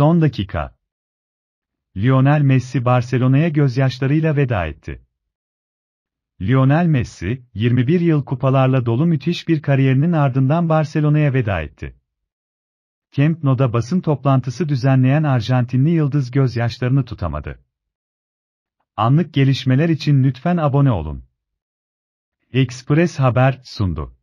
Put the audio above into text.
Son dakika. Lionel Messi Barcelona'ya gözyaşlarıyla veda etti. Lionel Messi, 21 yıl kupalarla dolu müthiş bir kariyerinin ardından Barcelona'ya veda etti. Camp Nou'da basın toplantısı düzenleyen Arjantinli yıldız gözyaşlarını tutamadı. Anlık gelişmeler için lütfen abone olun. Express Haber sundu.